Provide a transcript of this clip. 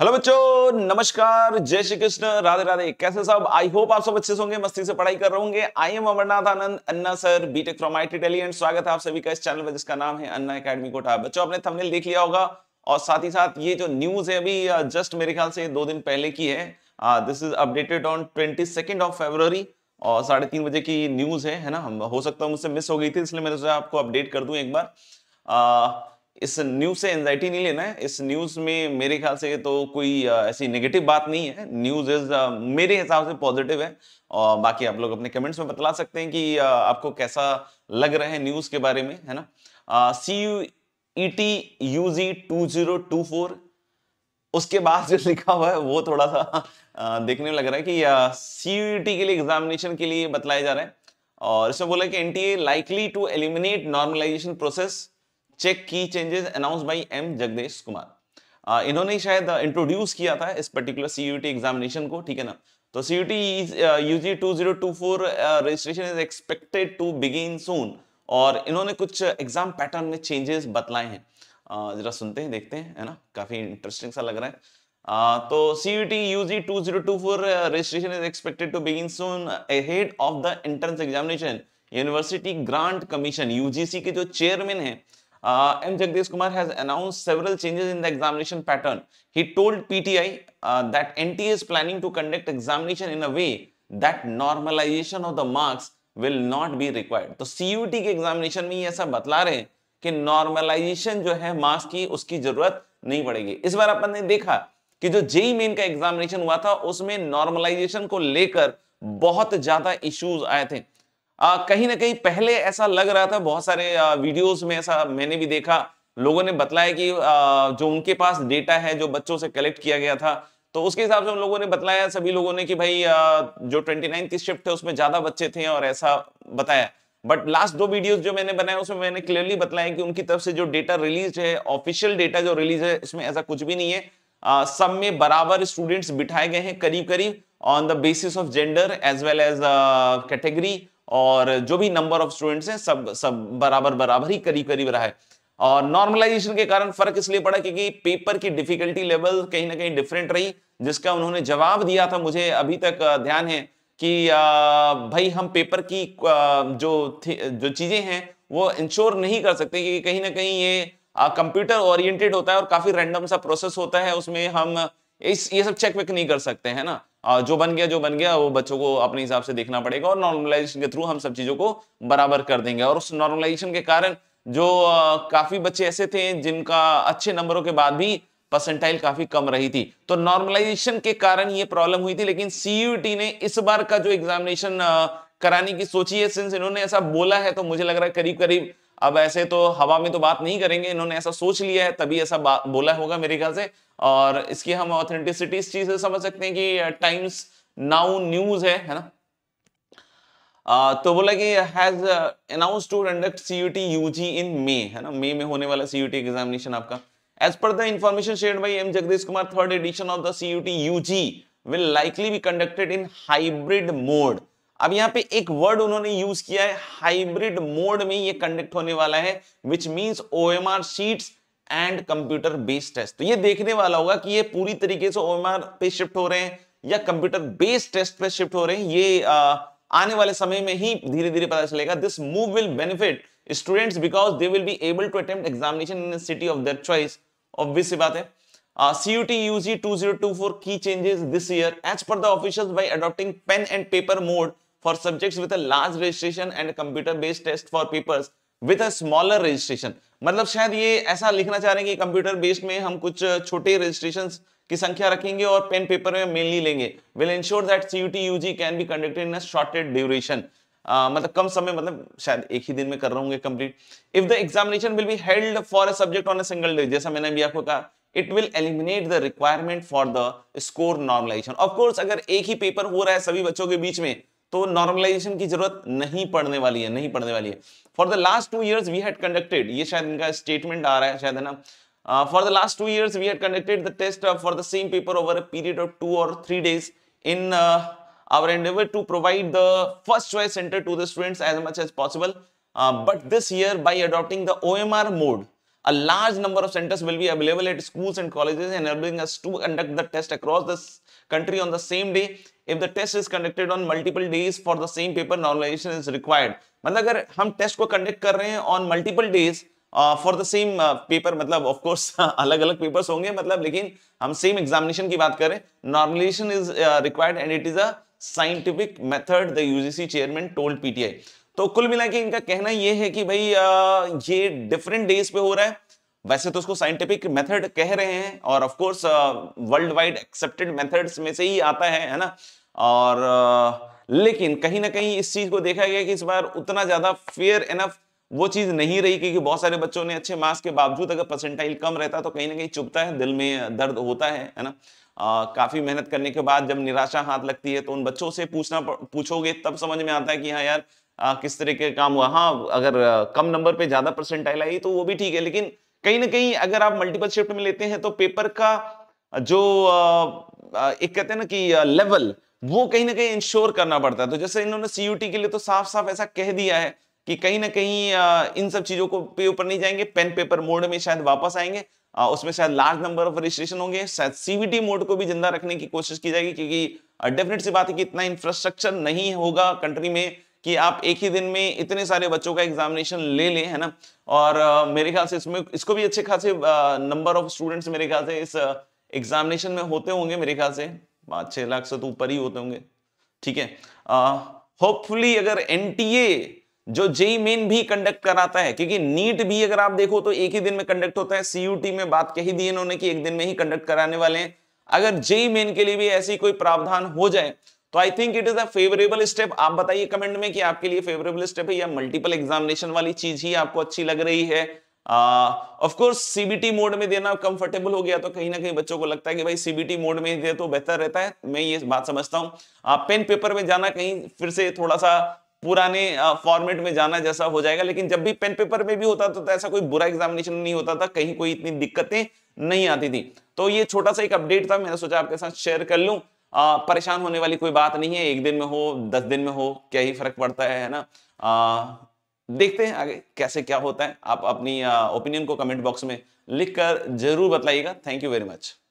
Hello बच्चों नमस्कार जय श्री कृष्ण राधे राधे कैसे सब आई होप आप सब अच्छे से होंगे मस्ती से पढ़ाई कर रहे I am Amarnath Anand Anna sir BTech from IT T and स्वागत है आप सभी का इस चैनल पर जिसका नाम है अन्ना एकेडमी कोटा बच्चों आपने थंबनेल देख लिया होगा और साथ ही साथ ये जो न्यूज है अभी जस्ट मेरे ख्याल से दो दिन पहले की है this is updated on twenty of February और साढ़े तीन बजे की न्यूज है है ना हो सकता है मुझसे मिस हो गई थी इसलिए मैंने सोचा आपको अपडेट कर दूं एक बार आ, इस न्यूज़ से एंजाइटी नहीं लेना है इस न्यूज़ में मेरे ख्याल से तो कोई ऐसी नेगेटिव बात नहीं है न्यूज़ इज मेरे हिसाब से पॉजिटिव है और बाकी आप लोग अपने कमेंट्स में बतला सकते हैं कि आपको कैसा लग रहा है न्यूज़ के बारे में है ना C U E T U G two zero two four उसके बाद जो लिखा हुआ है वो थोड़ा सा देखने में लग रहा है कि सी यू टी के लिए एग्जामिनेशन के लिए बतलाया जा रहा है और इसमें बोला कि N T A likely to eliminate normalization process check की changes announce by M Jagadesh Kumar इन्होंने शायद इंट्रोड्यूस uh, किया था इस पर्टिकुलर सीयूटी एग्जामिनेशन को ठीक है ना तो CUET UG 2024 registration is expected to begin soon और इन्होंने कुछ एग्जाम uh, पैटर्न में चेंजेस बतलाए हैं uh, जरा सुनते हैं देखते हैं है ना काफी इंटरेस्टिंग सा लग रहा है आ, तो CUET UG 2024 registration is expected to begin soon ahead of the entrance examination university grant commission UGC के जो चेयरमैन हैं uh, M. Jagdish Kumar has announced several changes in the examination pattern. He told PTI uh, that NTA is planning to conduct examination in a way that normalization of the marks will not be required. तो CUT के examination में ये ऐसा बतला रहे हैं कि normalization जो है marks की उसकी जरूरत नहीं पड़ेगी इस बार अपन ने देखा कि जो जेई मेन का एग्जामिनेशन हुआ था उसमें नॉर्मलाइजेशन को लेकर बहुत ज्यादा इश्यूज आए थे कहीं ना कहीं पहले ऐसा लग रहा था बहुत सारे वीडियोस में ऐसा मैंने भी देखा लोगों ने बतलाया कि आ, जो उनके पास डेटा है जो बच्चों से कलेक्ट किया गया था तो उसके हिसाब से उन लोगों ने बतलाया सभी लोगों ने कि भाई आ, जो ट्वेंटी नाइन की शिफ्ट है उसमें ज्यादा बच्चे थे और ऐसा बताया बट लास्ट दो वीडियोज जो मैंने बनाए उसमें मैंने क्लियरली बताया कि उनकी तरफ से जो डेटा रिलीज है ऑफिशियल डेटा जो रिलीज है इसमें ऐसा कुछ भी नहीं है आ, सब में बराबर स्टूडेंट्स बिठाए गए हैं करीब करीब on the basis of gender as well as category और जो भी नंबर ऑफ स्टूडेंट्स हैं सब सब बराबर बराबर ही करीब करीब रहा है और नॉर्मलाइजेशन के कारण फर्क इसलिए पड़ा क्योंकि पेपर की डिफिकल्टी लेवल कहीं ना कहीं डिफरेंट रही जिसका उन्होंने जवाब दिया था मुझे अभी तक ध्यान है कि भाई हम पेपर की जो जो चीजें हैं वो इंश्योर नहीं कर सकते क्योंकि कहीं ना कहीं ये कंप्यूटर ओरिएंटेड होता है और काफी रैंडम सा प्रोसेस होता है उसमें हम इस ये सब चेक वेक नहीं कर सकते है ना जो बन गया जो बन गया वो बच्चों को अपने हिसाब से देखना पड़ेगा और नॉर्मलाइजेशन के थ्रू हम सब चीज़ों को बराबर कर देंगे और उस नॉर्मलाइजेशन के कारण जो काफ़ी बच्चे ऐसे थे जिनका अच्छे नंबरों के बाद भी परसेंटाइल काफ़ी कम रही थी तो नॉर्मलाइजेशन के कारण ये प्रॉब्लम हुई थी लेकिन सीयूटी ने इस बार का जो एग्जामिनेशन कराने की सोची है सिंस इन्होंने ऐसा बोला है तो मुझे लग रहा है करीब करीब अब ऐसे तो हवा में तो बात नहीं करेंगे इन्होंने ऐसा सोच लिया है तभी ऐसा बोला होगा मेरे ख्याल से और इसकी हम ऑथेंटिसिटी इस चीज से समझ सकते हैं कि टाइम्स नाउ न्यूज है है ना uh, तो बोला कि has announce to conduct CUET UG in May है ना मे में होने वाला सीयूटी एग्जामिनेशन आपका as per the information share by M Jagdish Kumar third edition of the CUET UG will likely be conducted in hybrid mode अब यहाँ पे एक वर्ड उन्होंने यूज किया है हाइब्रिड मोड में ये कंडक्ट होने वाला है which means O M R sheets and computer based test तो ये देखने वाला होगा कि ये पूरी तरीके से ओएमआर पे शिफ्ट हो रहे हैं या कंप्यूटर बेस्ड टेस्ट पे शिफ्ट हो रहे हैं ये आ, आने वाले समय में ही धीरे धीरे पता चलेगा this move will benefit students because they will be able to attempt examination in city of their choice obvious बात है CUET U two zero two four की changes this year as per the official by adopting pen and paper mode for subject with large registration and computer based test for paper with a smaller registration मतलब शायद ये ऐसा लिखना चाह रहे हैं कि कंप्यूटर बेस्ड में हम कुछ छोटे रजिस्ट्रेशन की संख्या रखेंगे और पेन पेपर में मेल नहीं लेंगे will ensure that C U T U G can be conducted in a shorted duration मतलब कम समय मतलब शायद एक ही दिन में कर रहा हूँ complete if the examination will be held for a subject on a single day जैसा मैंने अभी आपको कहा it will eliminate the requirement for the score normalization of course अगर एक ही पेपर हो रहा है सभी बच्चों के बीच में तो नॉर्मलाइजेशन की जरूरत नहीं पड़ने वाली है नहीं पड़ने वाली है for the last two years we had conducted ये शायद इनका स्टेटमेंट आ रहा है शायद है ना for the last two years we had conducted the test for the same paper over a period of two और three days in our endeavour to provide the first choice centre to the students as much as possible but this year by adopting the O M R mode A large number of centers will be available at schools and colleges enabling us to conduct the test across the country on the same day. If the test is conducted on multiple days for the same paper, normalization is required. matlab agar hum test ko conduct kar rahe hain on multiple days for the same paper मतलब of course अलग अलग papers होंगे मतलब लेकिन हम same examination की बात करें normalization is required and it is a scientific method the UGC chairman told PTI तो कुल मिला के इनका कहना यह है कि भाई ये डिफरेंट डेज पे हो रहा है वैसे तो उसको साइंटिफिक मेथड कह रहे हैं और of course world wide accepted methods में से ही आता है है ना और लेकिन कहीं ना कहीं इस चीज को देखा गया कि इस बार उतना ज्यादा फेयर एनफ वो चीज नहीं रही क्योंकि बहुत सारे बच्चों ने अच्छे मार्क्स के बावजूद अगर परसेंटाइल कम रहता तो कहीं ना कहीं चुपता है दिल में दर्द होता है है ना आ, काफी मेहनत करने के बाद जब निराशा हाथ लगती है तो उन बच्चों से पूछना पूछोगे तब समझ में आता है कि हाँ यार आ, किस तरीके काम हुआ हाँ अगर कम नंबर पे ज्यादा परसेंटाइल आई तो वो भी ठीक है लेकिन कहीं ना कहीं अगर आप मल्टीपल शिफ्ट में लेते हैं तो पेपर का जो आ, एक कहते हैं ना कि लेवल वो कहीं ना कहीं इंश्योर करना पड़ता है तो जैसे इन्होंने सीयूटी के लिए तो साफ साफ ऐसा कह दिया है कि कहीं ना कहीं इन सब चीजों को पे ऊपर नहीं जाएंगे पेन पेपर मोड में शायद वापस आएंगे उसमें शायद लार्ज नंबर ऑफ रजिस्ट्रेशन होंगे शायद सीवीटी मोड को भी जिंदा रखने की कोशिश की जाएगी क्योंकि डेफिनेट सी बात है कि इतना इंफ्रास्ट्रक्चर नहीं होगा कंट्री में कि आप एक ही दिन में इतने सारे बच्चों का एग्जामिनेशन ले लें है ना और uh, मेरे ख्याल से इसमें इसको भी अच्छे खासे नंबर ऑफ स्टूडेंट्स मेरे ख्याल से इस एग्जामिनेशन में होते होंगे मेरे ख्याल से पाँच छः लाख से तो ऊपर ही होते होंगे ठीक है होपफुली अगर एन जो जेई मेन e e भी कंडक्ट कराता है क्योंकि नीट भी अगर आप देखो तो एक ही दिन में कंडक्ट होता है सीयूटी में बात कही दी इन्होंने कि एक दिन में ही कंडक्ट कराने वाले हैं अगर जेई मेन e के लिए भी ऐसी कोई प्रावधान हो जाए तो I think it is a favourable step आप बताइए कमेंट में कि आपके लिए फेवरेबल स्टेप है या मल्टीपल एग्जामिनेशन वाली चीज ही आपको अच्छी लग रही है ऑफ कोर्स सीबीटी मोड में देना कंफर्टेबल हो गया तो कहीं ना कहीं बच्चों को लगता है कि भाई सीबीटी मोड में दे तो बेहतर रहता है मैं ये बात समझता हूँ पेन पेपर में जाना कहीं फिर से थोड़ा सा पुराने फॉर्मेट में जाना जैसा हो जाएगा लेकिन जब भी पेन पेपर में भी होता था तो ऐसा कोई बुरा एग्जामिनेशन नहीं होता था कहीं कोई इतनी दिक्कतें नहीं आती थी तो ये छोटा सा एक अपडेट था मैंने सोचा आपके साथ शेयर कर लूँ परेशान होने वाली कोई बात नहीं है एक दिन में हो दस दिन में हो क्या ही फर्क पड़ता है है ना आ, देखते हैं आगे कैसे क्या होता है आप अपनी ओपिनियन को कमेंट बॉक्स में लिखकर जरूर बताइएगा थैंक यू वेरी मच